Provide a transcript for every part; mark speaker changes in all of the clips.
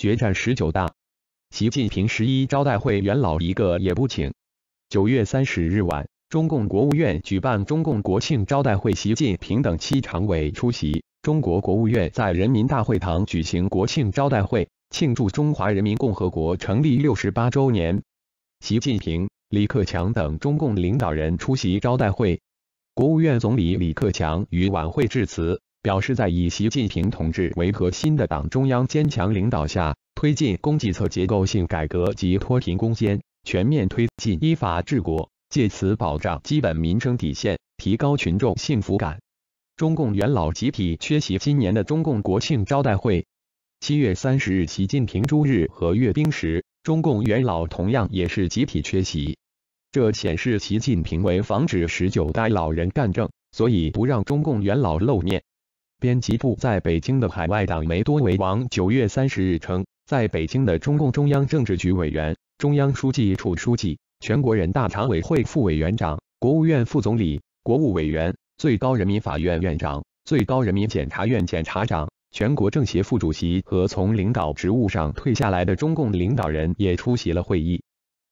Speaker 1: 决战十九大，习近平十一招待会元老一个也不请。九月三十日晚，中共国务院举办中共国庆招待会，习近平等七常委出席。中国国务院在人民大会堂举行国庆招待会，庆祝中华人民共和国成立六十八周年。习近平、李克强等中共领导人出席招待会。国务院总理李克强于晚会致辞。表示，在以习近平同志为核心的党中央坚强领导下，推进供给侧结构性改革及脱贫攻坚，全面推进依法治国，借此保障基本民生底线，提高群众幸福感。中共元老集体缺席今年的中共国庆招待会。七月三十日，习近平朱日和阅兵时，中共元老同样也是集体缺席。这显示习近平为防止十九代老人干政，所以不让中共元老露面。编辑部在北京的海外党媒《多维网》九月三十日称，在北京的中共中央政治局委员、中央书记处书记、全国人大常委会副委员长、国务院副总理、国务委员、最高人民法院院长、最高人民检察院检察长、全国政协副主席和从领导职务上退下来的中共领导人也出席了会议。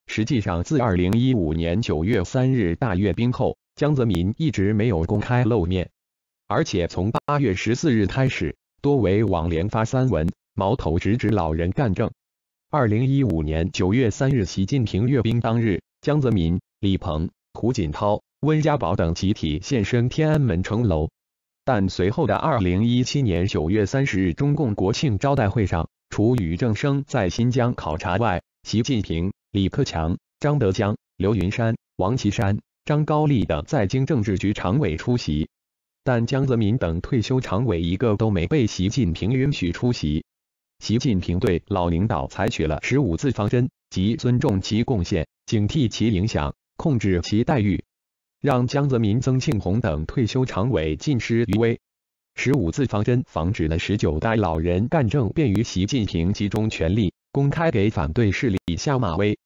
Speaker 1: 实际上，自二零一五年九月三日大阅兵后，江泽民一直没有公开露面。而且从八月十四日开始，多维网连发三文，矛头直指老人干政。二零一五年九月三日，习近平阅兵当日，江泽民、李鹏、胡锦涛、温家宝等集体现身天安门城楼。但随后的二零一七年九月三十日，中共国庆招待会上，除于正生在新疆考察外，习近平、李克强、张德江、刘云山、王岐山、张高丽等在京政治局常委出席。但江泽民等退休常委一个都没被习近平允许出席。习近平对老领导采取了十五字方针，即尊重其贡献，警惕其影响，控制其待遇，让江泽民、曾庆红等退休常委尽失余威。十五字方针防止了十九代老人干政，便于习近平集中权力，公开给反对势力下马威。